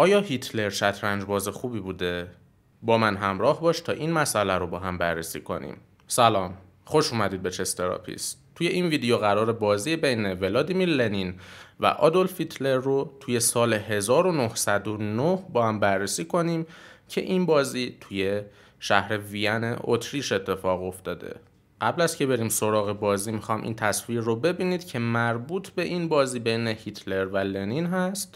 آیا هیتلر شطرنج باز خوبی بوده؟ با من همراه باش تا این مسئله رو با هم بررسی کنیم. سلام، خوش اومدید به چستراپیس. توی این ویدیو قرار بازی بین ولادیمیر لنین و آدولف هیتلر رو توی سال 1909 با هم بررسی کنیم که این بازی توی شهر وین اتریش اتفاق افتاده. قبل از که بریم سراغ بازی میخوام این تصویر رو ببینید که مربوط به این بازی بین هیتلر و لنین هست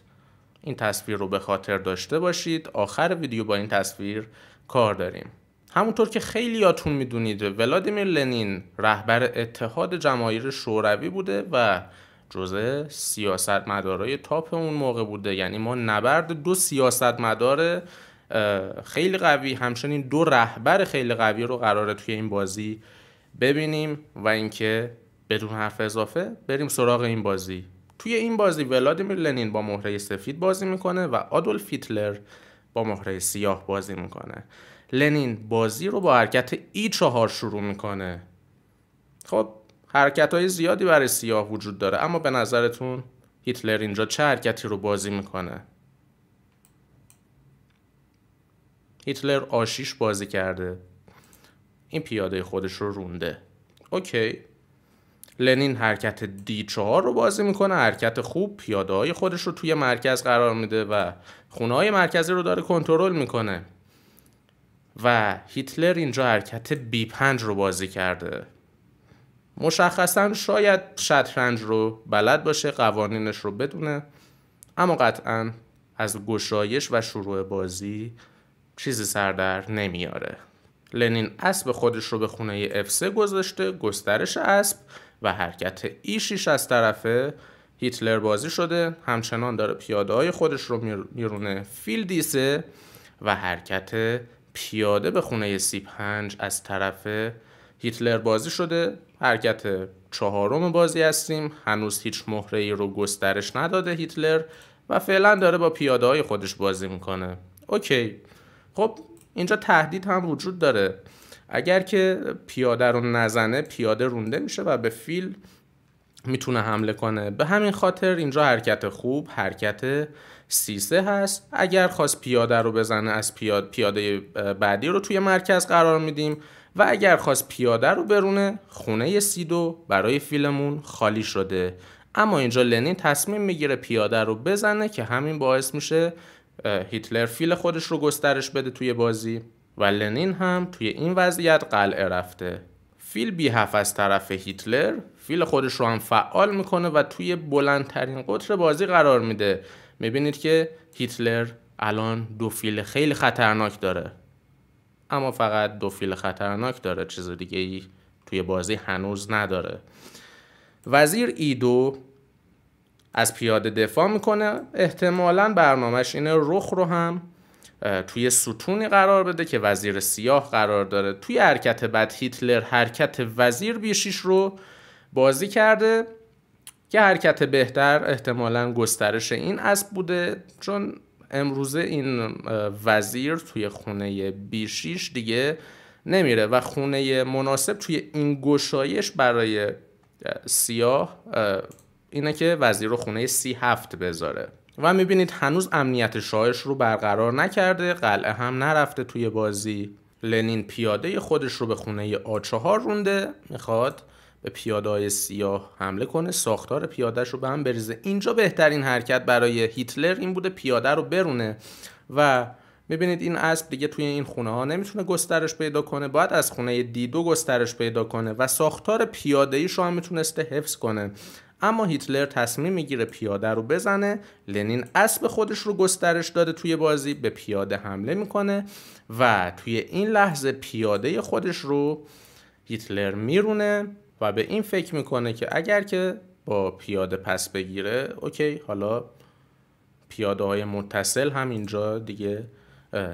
این تصویر رو به خاطر داشته باشید آخر ویدیو با این تصویر کار داریم همونطور که خیلیاتون میدونید ولادیمیر لنین رهبر اتحاد جماهیر شوروی بوده و جزء سیاستمدارای تاپ اون موقع بوده یعنی ما نبرد دو سیاستمدار خیلی قوی همچنین دو رهبر خیلی قوی رو قراره توی این بازی ببینیم و اینکه بدون حرف اضافه بریم سراغ این بازی توی این بازی ولادیمیر لنین با مهره سفید بازی میکنه و آدولف هیتلر با مهره سیاه بازی میکنه لنین بازی رو با حرکت ای چهار شروع میکنه خب حرکت های زیادی برای سیاه وجود داره اما به نظرتون هیتلر اینجا چه حرکتی رو بازی میکنه هیتلر آشیش بازی کرده این پیاده خودش رو رونده اوکی لنین حرکت d 4 رو بازی میکنه حرکت خوب پیاده های خودش رو توی مرکز قرار میده و خونه های مرکزی رو داره کنترل میکنه و هیتلر اینجا حرکت b 5 رو بازی کرده مشخصا شاید شطرنج رو بلد باشه قوانینش رو بدونه اما قطعا از گشایش و شروع بازی چیزی سردر نمیاره لنین اسب خودش رو به خونه f گذاشته گسترش اسب و حرکت ایشیش از طرف هیتلر بازی شده همچنان داره پیاده های خودش رو میرونه دیسه و حرکت پیاده به خونه سی پنج از طرف هیتلر بازی شده حرکت چهارم بازی هستیم هنوز هیچ مهره ای رو گسترش نداده هیتلر و فعلا داره با پیاده های خودش بازی میکنه اوکی خب اینجا تهدید هم وجود داره اگر که پیاده رو نزنه پیاده رونده میشه و به فیل میتونه حمله کنه به همین خاطر اینجا حرکت خوب حرکت سیسه هست اگر خواست پیاده رو بزنه از پیاده, پیاده بعدی رو توی مرکز قرار میدیم و اگر خواست پیاده رو برونه خونه سی برای فیلمون خالی شده اما اینجا لنین تصمیم میگیره پیاده رو بزنه که همین باعث میشه هیتلر فیل خودش رو گسترش بده توی بازی و لنین هم توی این وضعیت قلعه رفته فیل بیهف از طرف هیتلر فیل خودش رو هم فعال میکنه و توی بلندترین قطر بازی قرار میده میبینید که هیتلر الان دو فیل خیلی خطرناک داره اما فقط دو فیل خطرناک داره چیز دیگه ای توی بازی هنوز نداره وزیر ایدو از پیاده دفاع میکنه احتمالا برنامهش اینه رخ رو هم توی ستونی قرار بده که وزیر سیاه قرار داره توی حرکت بعد هیتلر حرکت وزیر بیشیش رو بازی کرده که حرکت بهتر احتمالا گسترش این اسب بوده چون امروزه این وزیر توی خونه بیشیش دیگه نمیره و خونه مناسب توی این گشایش برای سیاه اینه که وزیر رو خونه سی هفت بذاره و میبینید هنوز امنیت شاهش رو برقرار نکرده قلعه هم نرفته توی بازی لنین پیاده خودش رو به خونه آچهار رونده میخواد به پیاده سیاه حمله کنه ساختار پیادهش رو به هم بریزه اینجا بهترین حرکت برای هیتلر این بوده پیاده رو برونه و میبینید این اسب دیگه توی این خونه ها نمیتونه گسترش پیدا کنه باید از خونه دی دو گسترش پیدا کنه و ساختار پیاده ایش رو هم میتونسته حفظ کنه اما هیتلر تصمیم میگیره پیاده رو بزنه لنین اسب خودش رو گسترش داده توی بازی به پیاده حمله میکنه و توی این لحظه پیاده خودش رو هیتلر میرونه و به این فکر میکنه که اگر که با پیاده پس بگیره اوکی حالا پیاده های متصل هم اینجا دیگه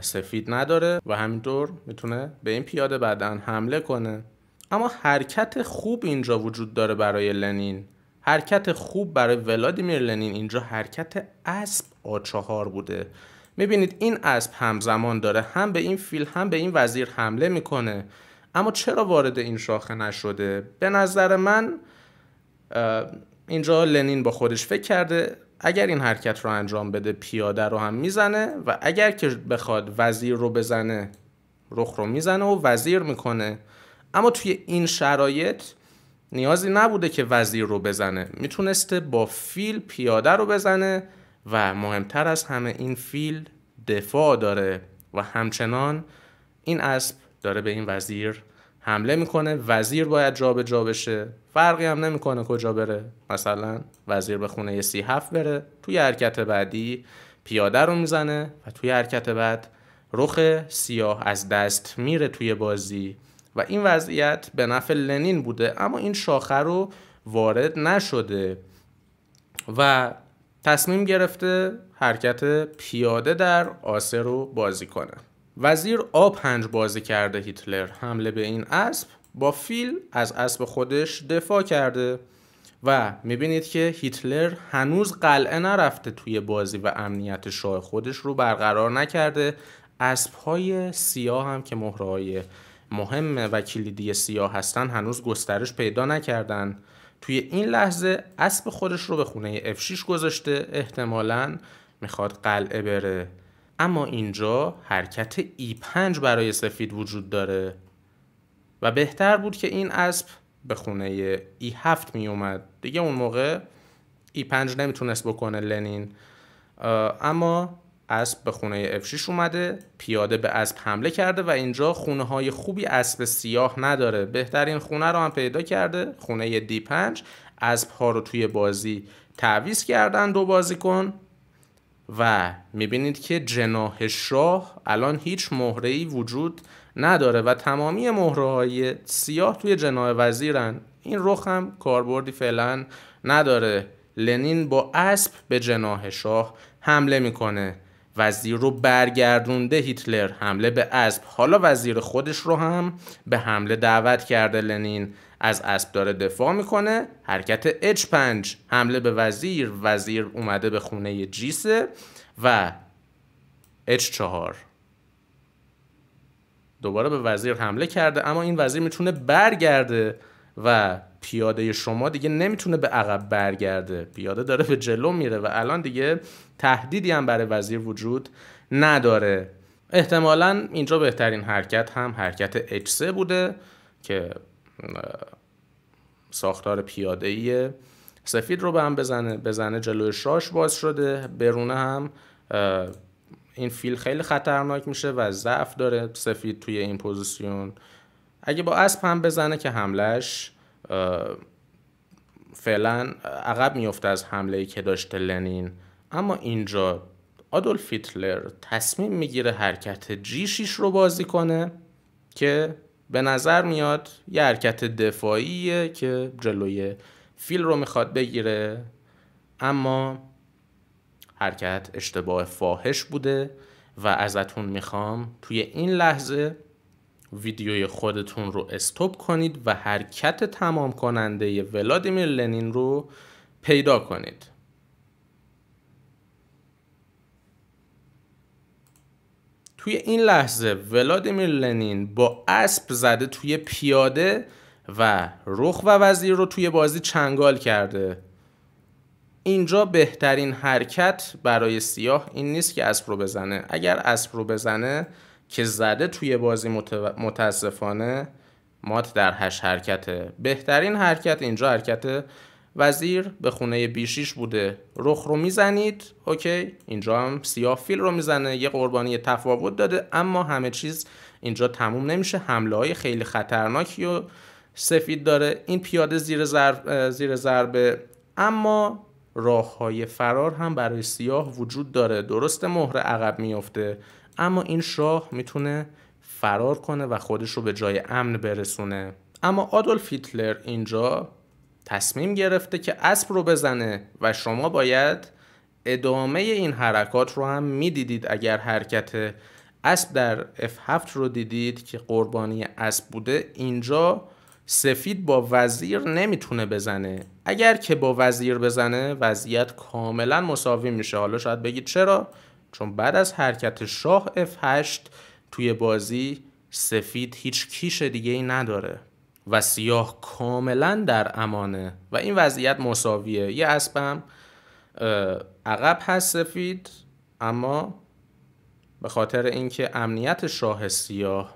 سفید نداره و همینطور میتونه به این پیاده بعدا حمله کنه اما حرکت خوب اینجا وجود داره برای لنین حرکت خوب برای ولادیمیر لنین اینجا حرکت اسب آ4 بوده میبینید این اسب همزمان داره هم به این فیل هم به این وزیر حمله میکنه اما چرا وارد این شاخه نشده به نظر من اینجا لنین با خودش فکر کرده اگر این حرکت رو انجام بده پیاده رو هم میزنه و اگر که بخواد وزیر رو بزنه رخ رو میزنه و وزیر میکنه اما توی این شرایط نیازی نبوده که وزیر رو بزنه میتونسته با فیل پیاده رو بزنه و مهمتر از همه این فیل دفاع داره و همچنان این اسب داره به این وزیر حمله میکنه وزیر باید جابجا جا بشه فرقی هم نمیکنه کجا بره مثلا وزیر به خونه سی هفت بره توی حرکت بعدی پیاده رو میزنه و توی حرکت بعد رخ سیاه از دست میره توی بازی و این وضعیت به نفع لنین بوده اما این شاخه رو وارد نشده و تصمیم گرفته حرکت پیاده در آسه رو بازی کنه وزیر آ پنج بازی کرده هیتلر حمله به این اسب با فیل از اسب خودش دفاع کرده و میبینید که هیتلر هنوز قلعه نرفته توی بازی و امنیت شاه خودش رو برقرار نکرده اسبهای سیاه هم که مهرهای مهم و کلیدی سیاه هستن هنوز گسترش پیدا نکردن توی این لحظه اسب خودش رو به خونه F6 گذاشته احتمالا میخواد قلعه بره اما اینجا حرکت E5 برای سفید وجود داره و بهتر بود که این اسب به خونه E7 میومد دیگه اون موقع E5 نمیتونست بکنه لنین اما اسب به خونه F6 اومده پیاده به اسب حمله کرده و اینجا خونه های خوبی اسب سیاه نداره بهترین خونه رو هم پیدا کرده خونه D5 اسب ها رو توی بازی تعویز کردن دو بازیکن و میبینید که جناه شاه الان هیچ مهره وجود نداره و تمامی مهره های سیاه توی جناه وزیرن این رخ هم کاربردی فعلا نداره لنین با اسب به جناه شاه حمله میکنه وزیر رو برگردونده هیتلر حمله به اسب حالا وزیر خودش رو هم به حمله دعوت کرده لنین از اسب داره دفاع میکنه حرکت H5 حمله به وزیر وزیر اومده به خونه جیسه و اچ 4 دوباره به وزیر حمله کرده اما این وزیر میتونه برگرده و پیاده شما دیگه نمیتونه به عقب برگرده پیاده داره به جلو میره و الان دیگه تهدیدی هم برای وزیر وجود نداره احتمالا اینجا بهترین حرکت هم حرکت اچ بوده که ساختار پیاده ای سفید رو به هم بزنه بزنه جلوی شاش باز شده برونه هم این فیل خیلی خطرناک میشه و ضعف داره سفید توی این پوزیسیون اگه با اسب هم بزنه که حملش فعلا عقب میفته از حمله ای که داشته لنین اما اینجا آدولف فیتلر تصمیم میگیره حرکت جیشیش رو بازی کنه که به نظر میاد یه حرکت دفاعیه که جلوی فیل رو میخواد بگیره اما حرکت اشتباه فاحش بوده و ازتون میخوام توی این لحظه ویدیوی خودتون رو استوب کنید و حرکت تمام کننده ولادیمیر لنین رو پیدا کنید توی این لحظه ولادیمیر لنین با اسب زده توی پیاده و رخ و وزیر رو توی بازی چنگال کرده اینجا بهترین حرکت برای سیاه این نیست که اسب رو بزنه اگر اسب رو بزنه که زده توی بازی متاسفانه مات در هش حرکته بهترین حرکت اینجا حرکت وزیر به خونه بیشیش بوده رخ رو میزنید اوکی اینجا هم سیاه فیل رو میزنه یه قربانی تفاوت داده اما همه چیز اینجا تموم نمیشه حمله های خیلی خطرناکی و سفید داره این پیاده زیر ضرب زیر ضربه اما راه های فرار هم برای سیاه وجود داره درست مهره عقب میفته اما این شاه میتونه فرار کنه و خودش رو به جای امن برسونه اما آدولف فیتلر اینجا تصمیم گرفته که اسب رو بزنه و شما باید ادامه این حرکات رو هم میدیدید اگر حرکت اسب در F7 رو دیدید که قربانی اسب بوده اینجا سفید با وزیر نمیتونه بزنه اگر که با وزیر بزنه وضعیت کاملا مساوی میشه حالا شاید بگید چرا چون بعد از حرکت شاه F8 توی بازی سفید هیچ کیش دیگه ای نداره و سیاه کاملا در امانه و این وضعیت مساویه یه اسبم عقب هست سفید اما به خاطر اینکه امنیت شاه سیاه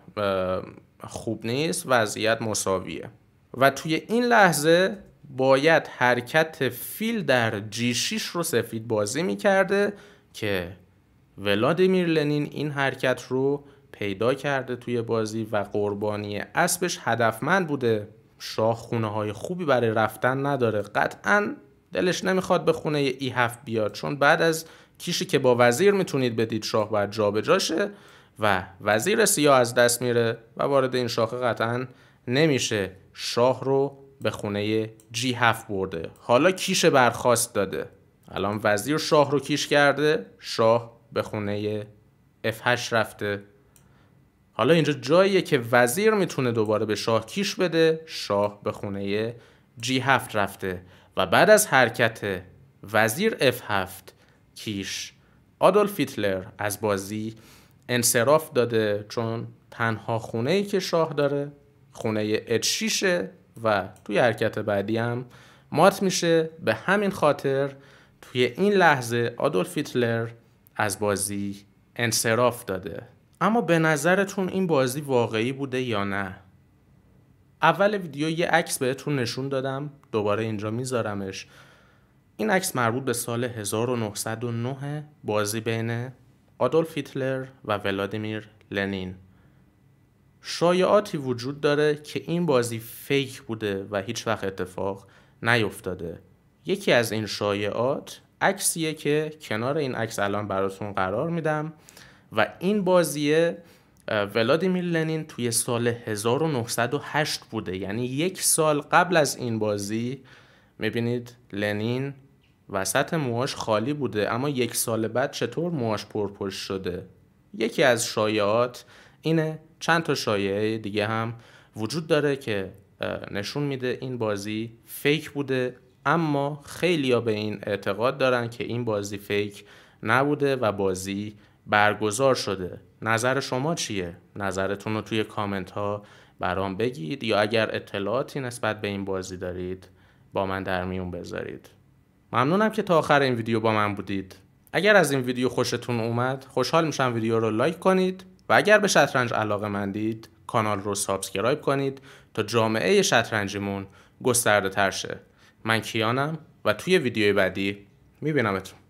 خوب نیست وضعیت مساویه و توی این لحظه باید حرکت فیل در G6 رو سفید بازی میکرده که ولادیمیر لنین این حرکت رو پیدا کرده توی بازی و قربانی اسبش هدفمند بوده شاه خونه های خوبی برای رفتن نداره قطعا دلش نمیخواد به خونه ای هفت بیاد چون بعد از کیشی که با وزیر میتونید بدید شاه باید به جاشه و وزیر سیاه از دست میره و وارد این شاخه قطعا نمیشه شاه رو به خونه جی هفت برده حالا کیش برخواست داده الان وزیر شاه رو کیش کرده شاه به خونه F8 رفته حالا اینجا جاییه که وزیر میتونه دوباره به شاه کیش بده شاه به خونه G7 رفته و بعد از حرکت وزیر F7 کیش آدولف فیتلر از بازی انصراف داده چون تنها خونه ای که شاه داره خونه H6 و توی حرکت بعدی هم مات میشه به همین خاطر توی این لحظه آدولف فیتلر از بازی انصراف داده اما به نظرتون این بازی واقعی بوده یا نه اول ویدیو یه عکس بهتون نشون دادم دوباره اینجا میذارمش این عکس مربوط به سال 1909 بازی بین آدولف هیتلر و ولادیمیر لنین شایعاتی وجود داره که این بازی فیک بوده و هیچ وقت اتفاق نیفتاده یکی از این شایعات عکسیه که کنار این عکس الان براتون قرار میدم و این بازیه ولادیمیر لنین توی سال 1908 بوده یعنی یک سال قبل از این بازی میبینید لنین وسط موهاش خالی بوده اما یک سال بعد چطور موهاش پرپش شده یکی از شایعات اینه چند تا شایعه دیگه هم وجود داره که نشون میده این بازی فیک بوده اما خیلی ها به این اعتقاد دارن که این بازی فیک نبوده و بازی برگزار شده نظر شما چیه؟ نظرتون رو توی کامنت ها برام بگید یا اگر اطلاعاتی نسبت به این بازی دارید با من در میون بذارید ممنونم که تا آخر این ویدیو با من بودید اگر از این ویدیو خوشتون اومد خوشحال میشم ویدیو رو لایک کنید و اگر به شطرنج علاقه مندید کانال رو سابسکرایب کنید تا جامعه شطرنجیمون گسترده تر شه من کیانم و توی ویدیوی بعدی اتون.